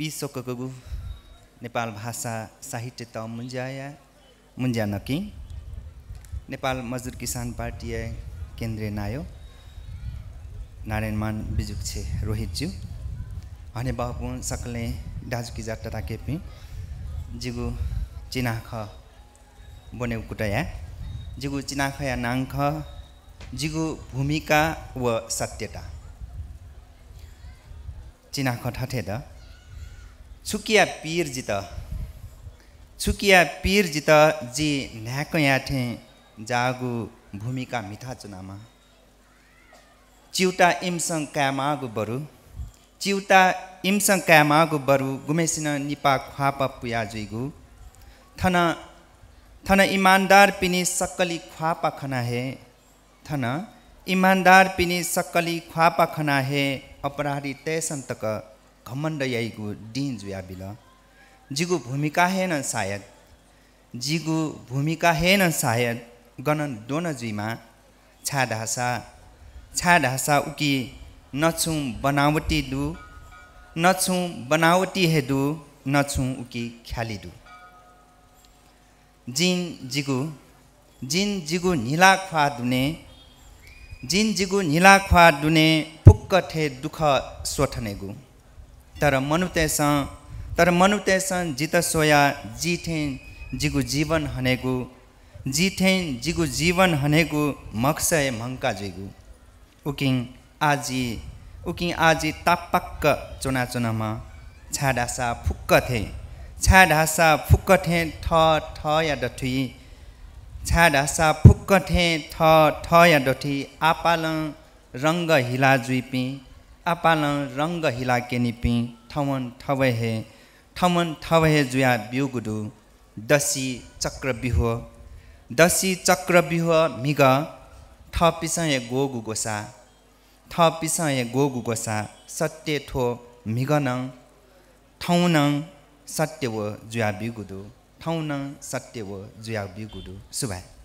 विश्वकगु नेपाल भाषा साहित्य त मुन्जाया नकि नेपाल मजदुर किसान पार्टी केन्द्रीय नायो नारायण मान बिजुक छे रोहितज्यू अनि बाबु सकले डाजुकी जाट्टा केपी जिगु चिनाख बनेउ कुटया जिगु चिनाख या नाङख जिगु भूमिका व सत्यता चिनाख द छुकिया पीर जित छुकिया पीर जित जी न्याक याठे जागु भूमिका मिथा चुनामा चिउटा इमसङ कामागु बरु चिउटा इमसङ कामागु बरु गुमेसिन निपा ख्वाप पुया जुइगु थन थन इमान्दार पिनी सक्कली ख्वाप खना हे थन इमान्दार पिनी सक्कली ख्वाप खना हे अपराधी तय सन्तक घमण्ड याइगु डीन जुयाबिल जिगु भूमिका हेन सायद जिगु भूमिका हेन सायद गणन दोन जुइमा छा ढासा छा ढासा उकी नछु बनावटी दु नछु बनावटी हे दु नछु उकी ख्याली दु जिन जिगु जिन जिगु निला ख्वा दुने जिन जिगु निला ख्वा दुने फुक्क ठे दुख सोठनेगु तर मनुते तर मनु जितसोया जित सोया जिठेन जिगु जीवन हनेगु जिठेन जिगु जीवन हनेगु मक्सय मङ्का जिगु उकिङ आजी उकिङ आजी तापक्क चुना चुनामा छा ढासा फुक्क थे छा ढासा फुक्क थिए ठ ठ या डठी छा ढासा फुक्क थिए ठ ठ या डठी आपाल रङ्ग हिला जुइपी आपालन रङ्ग हिला के निपि थवन ठमन ठन थवहे जुया बिउगुडु दसी बिहो दसी चक्र बिहो मिग थपिसय गोगु गोसा थपिसय गोगु गोसा सत्य थो मिगन थौन सत्य व जुया बिगुदु थौ सत्य व जुया बिगुदु सुभाइ